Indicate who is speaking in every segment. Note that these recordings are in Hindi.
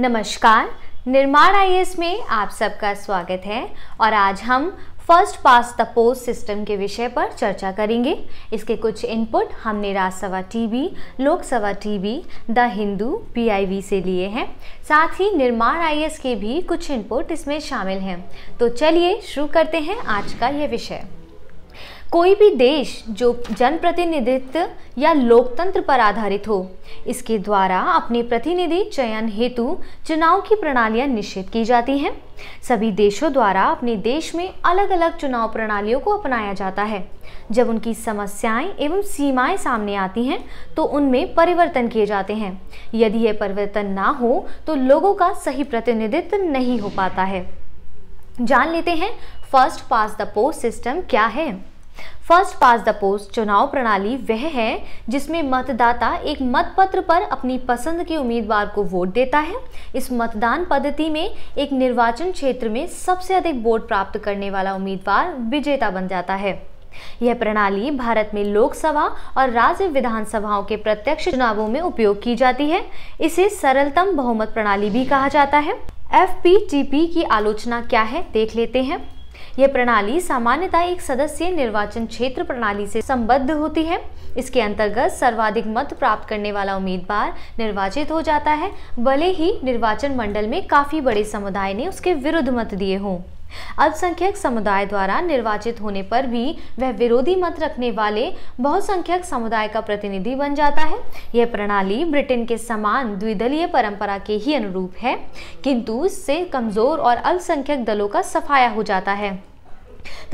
Speaker 1: नमस्कार निर्माण आई में आप सबका स्वागत है और आज हम first past the post system के विषय पर चर्चा करेंगे इसके कुछ इनपुट हमने Rajya Sabha TV Lok Sabha TV the Hindu PIB से लिए हैं साथ ही निर्माण आई के भी कुछ इनपुट इसमें शामिल हैं तो चलिए शुरू करते हैं आज का यह विषय कोई भी देश जो जनप्रतिनिधित्व या लोकतंत्र पर आधारित हो इसके द्वारा अपने प्रतिनिधि चयन हेतु चुनाव की प्रणालियां निश्चित की जाती हैं सभी देशों द्वारा अपने देश में अलग अलग चुनाव प्रणालियों को अपनाया जाता है जब उनकी समस्याएं एवं सीमाएं सामने आती हैं तो उनमें परिवर्तन किए जाते हैं यदि यह परिवर्तन ना हो तो लोगों का सही प्रतिनिधित्व नहीं हो पाता है जान लेते हैं first past the post system क्या है फर्स्ट पास द पोस्ट चुनाव प्रणाली वह है जिसमें मतदाता एक मतपत्र पर अपनी पसंद के उम्मीदवार को वोट देता है इस मतदान पद्धति में एक निर्वाचन क्षेत्र में सबसे अधिक वोट प्राप्त करने वाला उम्मीदवार विजेता बन जाता है यह प्रणाली भारत में लोकसभा और राज्य विधानसभाओं के प्रत्यक्ष चुनावों में उपयोग की जाती है इसे सरलतम बहुमत प्रणाली भी कहा जाता है एफ की आलोचना क्या है देख लेते हैं यह प्रणाली सामान्यतः एक सदस्य निर्वाचन क्षेत्र प्रणाली से संबद्ध होती है इसके अंतर्गत सर्वाधिक मत प्राप्त करने वाला उम्मीदवार निर्वाचित हो जाता है भले ही निर्वाचन मंडल में काफ़ी बड़े समुदाय ने उसके विरुद्ध मत दिए हों अल्पसंख्यक समुदाय द्वारा निर्वाचित होने पर भी वह विरोधी मत रखने वाले बहुसंख्यक समुदाय का प्रतिनिधि बन जाता है यह प्रणाली ब्रिटेन के समान द्विदलीय परंपरा के ही अनुरूप है किंतु इससे कमजोर और अल्पसंख्यक दलों का सफाया हो जाता है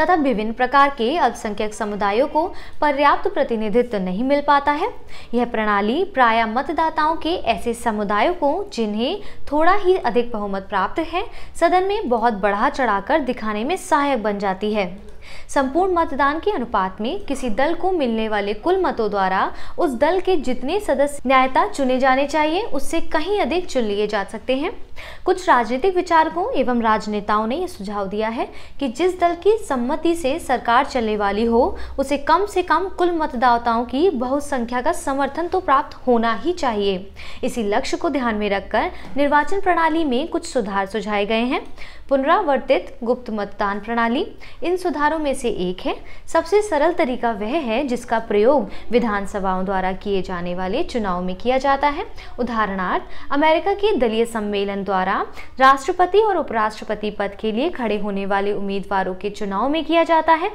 Speaker 1: तथा विभिन्न प्रकार के अल्पसंख्यक समुदायों को पर्याप्त प्रतिनिधित्व नहीं मिल पाता है यह प्रणाली प्राय मतदाताओं के ऐसे समुदायों को जिन्हें थोड़ा ही अधिक बहुमत प्राप्त है सदन में बहुत बढ़ा चढ़ाकर दिखाने में सहायक बन जाती है संपूर्ण मतदान के अनुपात में किसी दल को मिलने वाले कुल मतों द्वारा उस दल के जितने सदस्य न्यायता चुने जाने चाहिए उससे कहीं अधिक चुन लिए जा सकते हैं कुछ राजनीतिक विचारकों एवं राजनेताओं ने यह सुझाव दिया है कि जिस दल की सम्मति से सरकार चलने वाली हो उसे कम से कम कुल मतदाताओं की बहुसंख्या का समर्थन तो प्राप्त होना ही चाहिए इसी लक्ष्य को ध्यान में रखकर निर्वाचन प्रणाली में कुछ सुधार सुझाए गए हैं पुनरावर्तित गुप्त मतदान प्रणाली इन सुधारों में से एक है सबसे सरल तरीका वह है जिसका प्रयोग विधानसभाओं द्वारा किए जाने वाले चुनाव में किया जाता है उदाहरणार्थ अमेरिका के दलीय सम्मेलन द्वारा द्वारा राष्ट्रपति और उपराष्ट्रपति पद के लिए खड़े होने वाले उम्मीदवारों के चुनाव में किया जाता है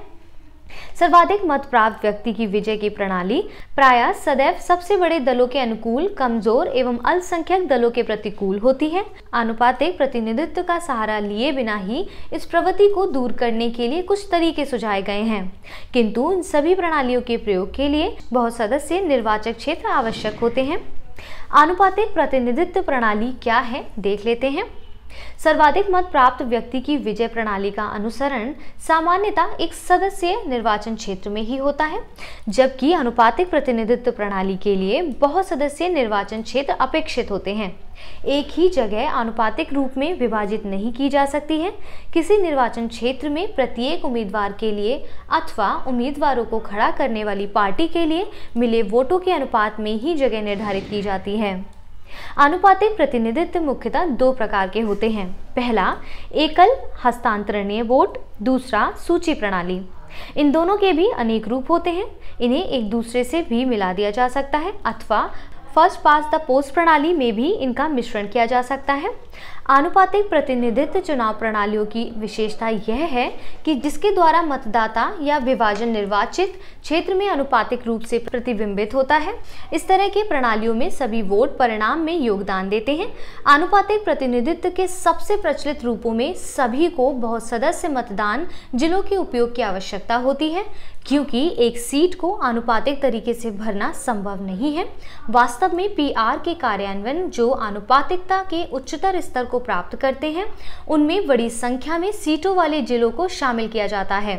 Speaker 1: सर्वाधिक मत प्राप्त व्यक्ति की विजय की प्रणाली प्राय सदैव सबसे बड़े दलों के अनुकूल कमजोर एवं अल्पसंख्यक दलों के प्रतिकूल होती है आनुपातिक प्रतिनिधित्व का सहारा लिए बिना ही इस प्रवृत्ति को दूर करने के लिए कुछ तरीके सुझाए गए हैं किंतु इन सभी प्रणालियों के प्रयोग के लिए बहुत सदस्य निर्वाचक क्षेत्र आवश्यक होते हैं आनुपातिक प्रतिनिधित्व प्रणाली क्या है देख लेते हैं सर्वाधिक मत प्राप्त व्यक्ति की विजय प्रणाली का अनुसरण सामान्यतः एक सदस्य निर्वाचन क्षेत्र में ही होता है जबकि अनुपातिक प्रतिनिधित्व प्रणाली के लिए बहुत सदस्य निर्वाचन क्षेत्र अपेक्षित होते हैं एक ही जगह अनुपातिक रूप में विभाजित नहीं की जा सकती है किसी निर्वाचन क्षेत्र में प्रत्येक उम्मीदवार के लिए अथवा उम्मीदवारों को खड़ा करने वाली पार्टी के लिए मिले वोटों के अनुपात में ही जगह निर्धारित की जाती है अनुपातिक प्रतिनिधित्व मुख्यतः दो प्रकार के होते हैं पहला एकल हस्तांतरणीय वोट दूसरा सूची प्रणाली इन दोनों के भी अनेक रूप होते हैं इन्हें एक दूसरे से भी मिला दिया जा सकता है अथवा फर्स्ट पास द पोस्ट प्रणाली में भी इनका मिश्रण किया जा सकता है आनुपातिक प्रतिनिधित्व चुनाव प्रणालियों की विशेषता यह है कि जिसके द्वारा मतदाता या विभाजन निर्वाचित क्षेत्र में अनुपातिक रूप से प्रतिबिंबित होता है इस तरह की प्रणालियों में सभी वोट परिणाम में योगदान देते हैं आनुपातिक प्रतिनिधित्व के सबसे प्रचलित रूपों में सभी को बहुत सदस्य मतदान जिलों के उपयोग की आवश्यकता होती है क्योंकि एक सीट को आनुपातिक तरीके से भरना संभव नहीं है वास्तव में पीआर के कार्यान्वयन जो आनुपातिकता के उच्चतर स्तर को प्राप्त करते हैं उनमें बड़ी संख्या में सीटों वाले जिलों को शामिल किया जाता है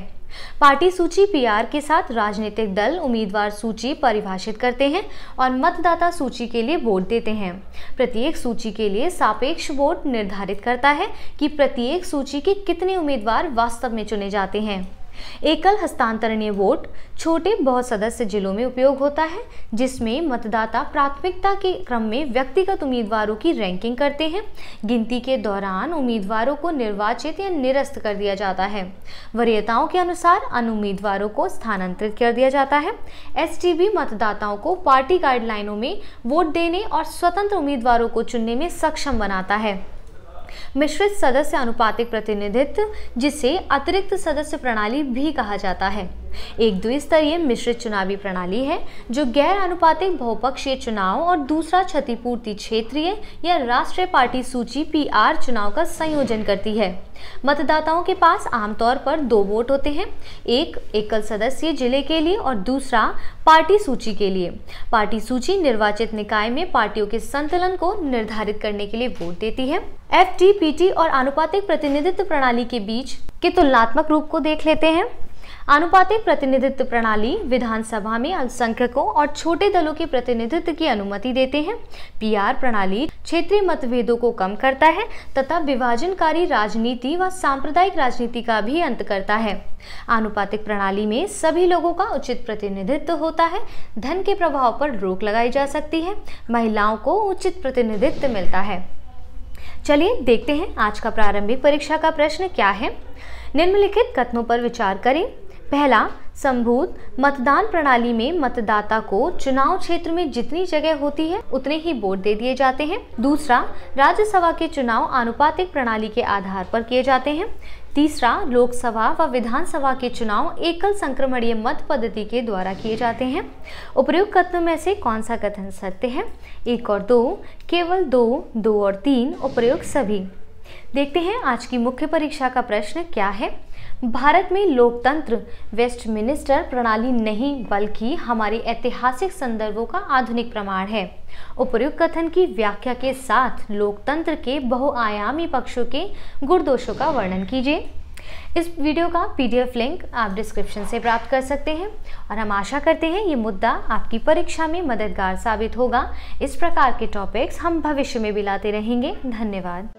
Speaker 1: पार्टी सूची पीआर के साथ राजनीतिक दल उम्मीदवार सूची परिभाषित करते हैं और मतदाता सूची के लिए वोट देते हैं प्रत्येक सूची के लिए सापेक्ष वोट निर्धारित करता है कि प्रत्येक सूची के कितने उम्मीदवार वास्तव में चुने जाते हैं एकल हस्तांतरणीय वोट छोटे बहुत सदस्य जिलों में उपयोग होता है जिसमें मतदाता प्राथमिकता के क्रम में व्यक्तिगत उम्मीदवारों की रैंकिंग करते हैं गिनती के दौरान उम्मीदवारों को निर्वाचित या निरस्त कर दिया जाता है वरीयताओं के अनुसार अन उम्मीदवारों को स्थानांतरित कर दिया जाता है एस मतदाताओं को पार्टी गाइडलाइनों में वोट देने और स्वतंत्र उम्मीदवारों को चुनने में सक्षम बनाता है मिश्रित सदस्य अनुपातिक प्रतिनिधित्व जिसे अतिरिक्त सदस्य प्रणाली भी कहा जाता है एक द्विस्तरीय मिश्रित चुनावी प्रणाली है जो गैर अनुपातिक बहुपक्षीय चुनाव और दूसरा क्षतिपूर्ति क्षेत्रीय या राष्ट्रीय पार्टी सूची पीआर चुनाव का संयोजन करती है मतदाताओं के पास आमतौर पर दो वोट होते हैं एक एकल सदस्य जिले के लिए और दूसरा पार्टी सूची के लिए पार्टी सूची निर्वाचित निकाय में पार्टियों के संतुलन को निर्धारित करने के लिए वोट देती है एफ और आनुपातिक प्रतिनिधित्व प्रणाली के बीच के तुलनात्मक रूप को देख लेते हैं अनुपातिक प्रतिनिधित्व प्रणाली विधानसभा में अल्पसंख्यकों और छोटे दलों के प्रतिनिधित्व की अनुमति देते हैं पीआर प्रणाली क्षेत्रीय मतभेदों को कम करता है तथा विभाजनकारी राजनीति व सांप्रदायिक राजनीति का भी अंत करता है आनुपातिक प्रणाली में सभी लोगों का उचित प्रतिनिधित्व होता है धन के प्रभाव पर रोक लगाई जा सकती है महिलाओं को उचित प्रतिनिधित्व मिलता है चलिए देखते हैं आज का प्रारंभिक परीक्षा का प्रश्न क्या है निम्नलिखित कथनों पर विचार करें पहला संभूत मतदान प्रणाली में मतदाता को चुनाव क्षेत्र में जितनी जगह होती है उतने ही वोट दे दिए जाते हैं दूसरा राज्यसभा के चुनाव आनुपातिक प्रणाली के आधार पर किए जाते हैं तीसरा लोकसभा व विधानसभा के चुनाव एकल संक्रमणीय मत पद्धति के द्वारा किए जाते हैं उपयुक्त कथनों में से कौन सा कथन सत्य है एक और दो केवल दो दो और तीन उपयुक्त सभी देखते हैं आज की मुख्य परीक्षा का प्रश्न क्या है भारत में लोकतंत्र वेस्टमिनिस्टर प्रणाली नहीं बल्कि हमारे ऐतिहासिक संदर्भों का आधुनिक प्रमाण है उपयुक्त कथन की व्याख्या के साथ लोकतंत्र के बहुआयामी पक्षों के गुणदोषों का वर्णन कीजिए इस वीडियो का पीडीएफ लिंक आप डिस्क्रिप्शन से प्राप्त कर सकते हैं और हम आशा करते हैं ये मुद्दा आपकी परीक्षा में मददगार साबित होगा इस प्रकार के टॉपिक्स हम भविष्य में भी लाते रहेंगे धन्यवाद